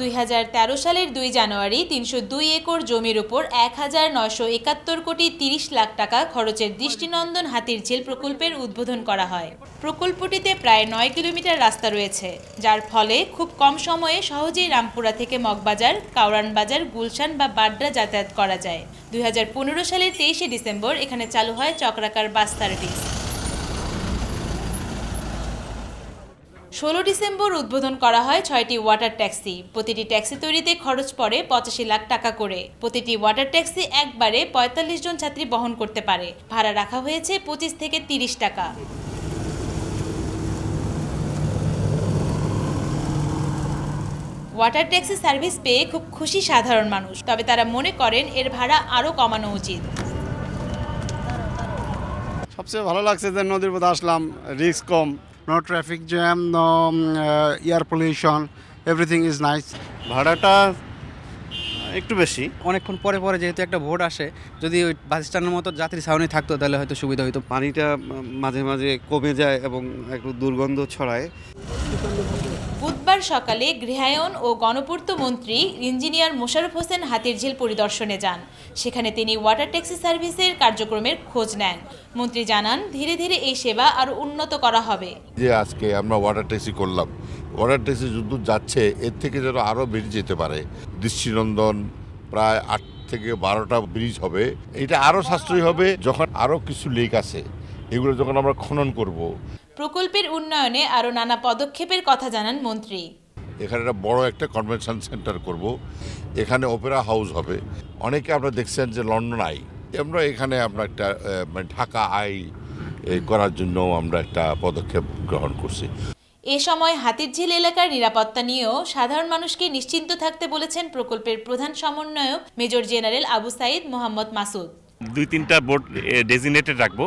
দুই সালের দুই জানুয়ারি তিনশো একর জমির ওপর এক হাজার একাত্তর কোটি তিরিশ লাখ টাকা খরচের দৃষ্টিনন্দন হাতির ঝিল প্রকল্পের উদ্বোধন করা হয় প্রকল্পটিতে প্রায় নয় কিলোমিটার রাস্তা রয়েছে যার ফলে খুব কম সময়ে সহজেই রামপুরা থেকে মগবাজার কাউরান বাজার গুলশান বা বাড্ডা যাতায়াত করা যায় দুই সালের তেইশে ডিসেম্বর এখানে চালু হয় চক্রাকার বাস সার্ভিস ষোলো ডিসেম্বর উদ্বোধন করা হয় ছয়টি ওয়াটার ট্যাক্সি প্রতিটি ট্যাক্সি তৈরিতে খরচ পড়ে পঁচাশি লাখ টাকা করে প্রতিটি ওয়াটার ট্যাক্সি একবারে পঁয়তাল্লিশ জন ছাত্রী বহন করতে পারে ভাড়া রাখা হয়েছে পঁচিশ থেকে তিরিশ টাকা ওয়াটার ট্যাক্সি সার্ভিস পেয়ে খুব খুশি সাধারণ মানুষ তবে তারা মনে করেন এর ভাড়া আরও কমানো উচিত সবচেয়ে ভালো লাগছে যে নদীর পথে আসলাম রিস্ক কম no traffic jam no air pollution everything is nice ভাড়াটা একটু বেশি অনেকক্ষণ পরে পরে যেহেতু একটা ভোট আসে যদি ওই বাস স্ট্যান্ডের মতো যাত্রী ছাউনি থাকতো তাহলে হয়তো সুবিধা হইতো পানিটা মাঝে মাঝে কমে যায় এবং একটু দুর্গন্ধ ছড়ায় রোববার সকালে গৃহায়ন ও গণপূর্ত মন্ত্রী ইঞ্জিনিয়ার মোশারফ হোসেন ঝিল পরিদর্শনে যান সেখানে তিনি ওয়াটার ট্যাক্সি সার্ভিসের কার্যক্রমের খোঁজ নেন মন্ত্রী জানান ধীরে ধীরে এই সেবা আরও উন্নত করা হবে যে আজকে আমরা ওয়াটার ট্যাক্সি করলাম ওয়াটার ট্যাক্সি যুদ্ধ যাচ্ছে এর থেকে যেন আরও বেড়ে যেতে পারে দৃষ্টিনন্দন প্রায় আট থেকে বারোটা ব্রিজ হবে এটা আরও সাশ্রয়ী হবে যখন আরও কিছু লেক আছে এগুলো যখন আমরা খনন করব। প্রকল্পের উন্নয়নে আরও নানা পদক্ষেপের কথা জানান মন্ত্রী এখানে একটা বড় একটা কনভেনশন সেন্টার করব। এখানে ওপেরা হাউস হবে অনেকে আপনারা দেখছেন যে লন্ডন আই আমরা এখানে আমরা একটা মানে ঢাকা আই করার জন্য আমরা একটা পদক্ষেপ গ্রহণ করছি এ সময় হাতিরঝিল এলাকার নিরাপত্তা নিয়েও সাধারণ মানুষকে নিশ্চিন্ত থাকতে বলেছেন প্রকল্পের প্রধান সমন্বয়ক মেজর জেনারেল আবু সাইদ মোহাম্মদ মাসুদ দুই তিনটা বোর্ড ডেজিগনেটেড রাখবো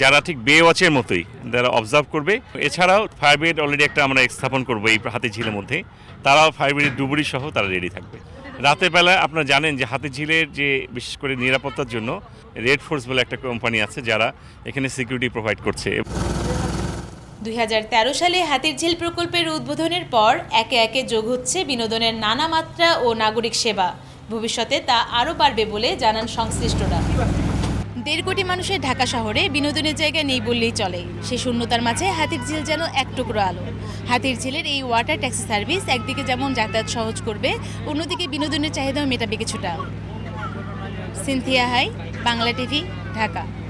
যারা ঠিক বে ওয়াচের মতোই যারা অবজার্ভ করবে এছাড়াও ফায়ার ব্রিগেড অলরেডি একটা আমরা স্থাপন করবো এই হাতি ঝিলের মধ্যে তারাও ফায়ার ব্রিগেড ডুবুরি সহ তারা রেডি থাকবে রাতের বেলা আপনারা জানেন যে হাতি ঝিলের যে বিশেষ করে নিরাপত্তার জন্য রেড ফোর্স বলে একটা কোম্পানি আছে যারা এখানে সিকিউরিটি প্রোভাইড করছে দুই সালে হাতির ঝিল প্রকল্পের উদ্বোধনের পর একে একে যোগ হচ্ছে বিনোদনের নানা মাত্রা ও নাগরিক সেবা ভবিষ্যতে তা আরও বাড়বে বলে জানান সংশ্লিষ্টরা দেড় কোটি মানুষের ঢাকা শহরে বিনোদনের জায়গা নেই বললেই চলে সে শূন্যতার মাঝে হাতির ঝিল যেন এক টুকরো আলো হাতির ঝিলের এই ওয়াটার ট্যাক্সি সার্ভিস একদিকে যেমন যাতায়াত সহজ করবে অন্যদিকে বিনোদনের চাহিদাও মেটাবে কিছুটা সিনথিয়া হাই বাংলা টিভি ঢাকা